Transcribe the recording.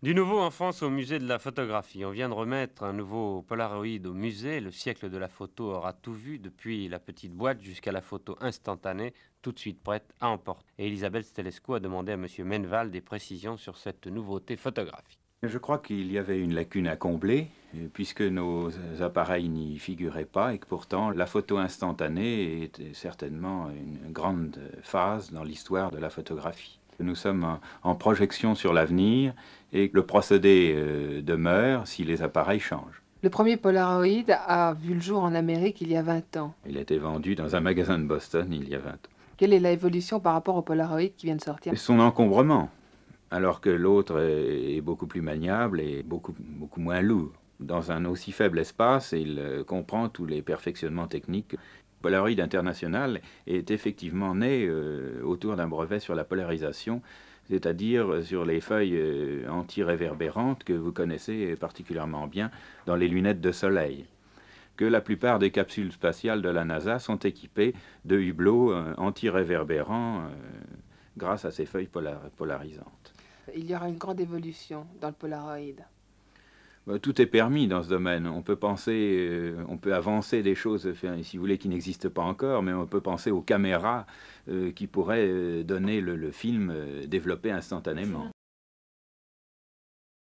Du nouveau en France au musée de la photographie. On vient de remettre un nouveau Polaroid au musée. Le siècle de la photo aura tout vu, depuis la petite boîte jusqu'à la photo instantanée, tout de suite prête à emporter. Et Elisabeth Stelesco a demandé à M. Menval des précisions sur cette nouveauté photographique. Je crois qu'il y avait une lacune à combler, euh, puisque nos appareils n'y figuraient pas et que pourtant la photo instantanée était certainement une grande phase dans l'histoire de la photographie. Nous sommes en projection sur l'avenir et le procédé euh, demeure si les appareils changent. Le premier Polaroid a vu le jour en Amérique il y a 20 ans. Il a été vendu dans un magasin de Boston il y a 20 ans. Quelle est l'évolution par rapport au Polaroid qui vient de sortir Son encombrement, alors que l'autre est beaucoup plus maniable et beaucoup, beaucoup moins lourd. Dans un aussi faible espace, il euh, comprend tous les perfectionnements techniques Polaroid International est effectivement né euh, autour d'un brevet sur la polarisation, c'est-à-dire euh, sur les feuilles euh, anti-réverbérantes que vous connaissez particulièrement bien dans les lunettes de soleil. Que la plupart des capsules spatiales de la NASA sont équipées de hublots anti-réverbérants grâce à ces feuilles polarisantes. Il y aura une grande évolution dans le Polaroid. Bah, tout est permis dans ce domaine. On peut penser, euh, on peut avancer des choses, si vous voulez, qui n'existent pas encore, mais on peut penser aux caméras euh, qui pourraient euh, donner le, le film développé instantanément.